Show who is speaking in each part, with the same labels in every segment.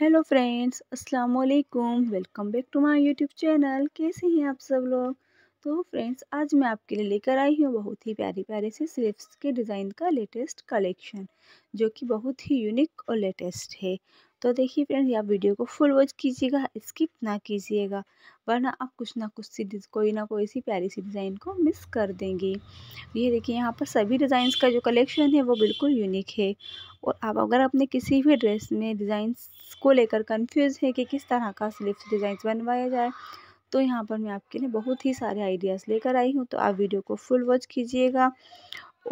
Speaker 1: hello friends अस्सलाम वालेकुम welcome back to my YouTube channel कैसे हैं आप सब लोग तो फ्रेंड्स आज मैं आपके लिए लेकर आई हूँ बहुत ही प्यारे प्यारे से स्लीव्स के डिज़ाइन का लेटेस्ट कलेक्शन जो कि बहुत ही यूनिक और लेटेस्ट है तो देखिए फ्रेंड्स आप वीडियो को फुल वॉच कीजिएगा स्किप ना कीजिएगा वरना आप कुछ ना कुछ सी कोई ना कोई सी प्यारी सी डिज़ाइन को मिस कर देंगे ये देखिए यहाँ पर सभी डिज़ाइंस का जो कलेक्शन है वो बिल्कुल यूनिक है और आप अगर अपने किसी भी ड्रेस में डिज़ाइंस को लेकर कन्फ्यूज़ है कि किस तरह का स्लिप्स डिज़ाइंस बनवाया जाए तो यहाँ पर मैं आपके लिए बहुत ही सारे आइडियाज़ लेकर आई हूँ तो आप वीडियो को फुल वॉच कीजिएगा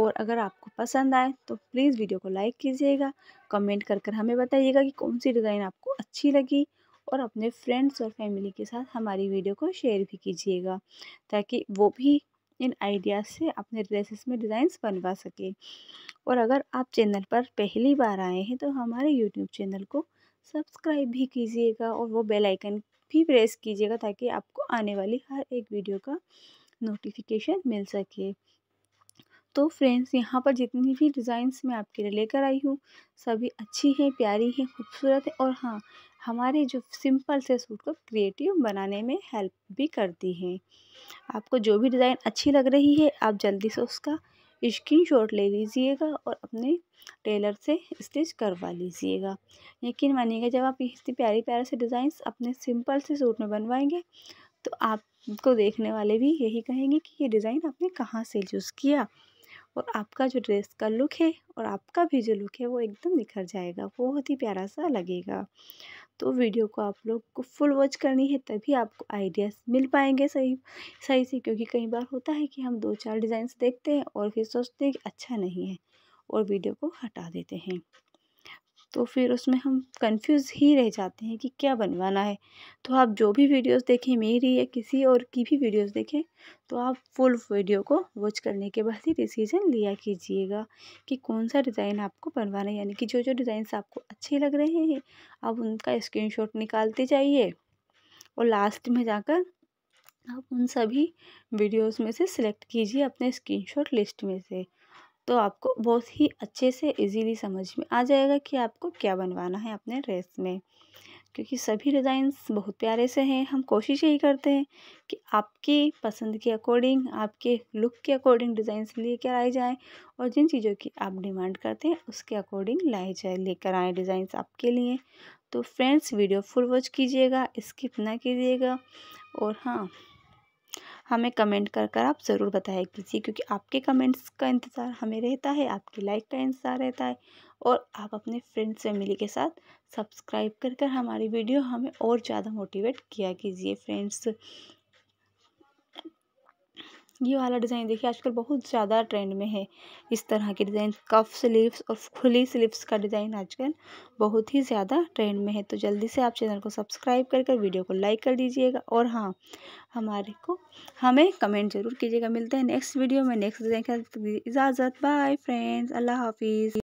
Speaker 1: और अगर आपको पसंद आए तो प्लीज़ वीडियो को लाइक कीजिएगा कमेंट कर कर हमें बताइएगा कि कौन सी डिज़ाइन आपको अच्छी लगी और अपने फ्रेंड्स और फैमिली के साथ हमारी वीडियो को शेयर भी कीजिएगा ताकि वो भी इन आइडियाज़ से अपने ड्रेसेस में डिज़ाइंस बनवा सके और अगर आप चैनल पर पहली बार आए हैं तो हमारे यूट्यूब चैनल को सब्सक्राइब भी कीजिएगा और वो बेल आइकन भी प्रेस कीजिएगा ताकि आपको आने वाली हर एक वीडियो का नोटिफिकेशन मिल सके तो फ्रेंड्स यहाँ पर जितनी भी डिज़ाइंस मैं आपके लिए लेकर आई हूँ सभी अच्छी हैं प्यारी हैं खूबसूरत है और हाँ हमारे जो सिंपल से सूट को क्रिएटिव बनाने में हेल्प भी करती हैं आपको जो भी डिज़ाइन अच्छी लग रही है आप जल्दी से उसका स्क्रीन शॉट ले लीजिएगा और अपने टेलर से स्टिच करवा लीजिएगा यकीन मानिएगा जब आप इतनी प्यारे प्यारे से डिज़ाइंस अपने सिंपल से सूट में बनवाएंगे तो आपको देखने वाले भी यही कहेंगे कि ये डिज़ाइन आपने कहाँ से चूज़ किया और आपका जो ड्रेस का लुक है और आपका भी जो लुक है वो एकदम निखर जाएगा बहुत ही प्यारा सा लगेगा तो वीडियो को आप लोग को फुल वॉच करनी है तभी आपको आइडियाज़ मिल पाएंगे सही सही से क्योंकि कई बार होता है कि हम दो चार डिज़ाइंस देखते हैं और फिर सोचते हैं कि अच्छा नहीं है और वीडियो को हटा देते हैं तो फिर उसमें हम कंफ्यूज ही रह जाते हैं कि क्या बनवाना है तो आप जो भी वीडियोस देखें मेरी या किसी और की भी वीडियोस देखें तो आप फुल वीडियो को वॉच करने के बाद ही डिसीजन लिया कीजिएगा कि कौन सा डिज़ाइन आपको बनवाना है यानी कि जो जो डिज़ाइन आपको अच्छे लग रहे हैं आप उनका स्क्रीन निकालते जाइए और लास्ट में जाकर आप उन सभी वीडियोस में से सिलेक्ट कीजिए अपने स्क्रीनशॉट लिस्ट में से तो आपको बहुत ही अच्छे से इजीली समझ में आ जाएगा कि आपको क्या बनवाना है अपने ड्रेस में क्योंकि सभी डिज़ाइंस बहुत प्यारे से हैं हम कोशिश यही करते हैं कि आपकी पसंद के अकॉर्डिंग आपके लुक के अकॉर्डिंग डिज़ाइंस लेकर आए जाएँ और जिन चीज़ों की आप डिमांड करते हैं उसके अकॉर्डिंग लाए जाए लेकर आए डिज़ाइंस आपके लिए तो फ्रेंड्स वीडियो फुल वॉच कीजिएगा स्किप ना कीजिएगा और हाँ हमें कमेंट कर कर आप ज़रूर बताया कीजिए क्योंकि आपके कमेंट्स का इंतज़ार हमें रहता है आपकी लाइक का इंतज़ार रहता है और आप अपने फ्रेंड्स फैमिली के साथ सब्सक्राइब कर कर हमारी वीडियो हमें और ज़्यादा मोटिवेट किया कीजिए फ्रेंड्स ये वाला डिज़ाइन देखिए आजकल बहुत ज़्यादा ट्रेंड में है इस तरह के डिज़ाइन कफ स्लीव्स और खुली स्लीव्स का डिज़ाइन आजकल बहुत ही ज़्यादा ट्रेंड में है तो जल्दी से आप चैनल को सब्सक्राइब कर वीडियो को लाइक कर दीजिएगा और हाँ हमारे को हमें कमेंट ज़रूर कीजिएगा मिलते हैं नेक्स्ट वीडियो में नेक्स्ट डिज़ाइन के इजाज़त बाय फ्रेंड्स अल्लाह हाफिज़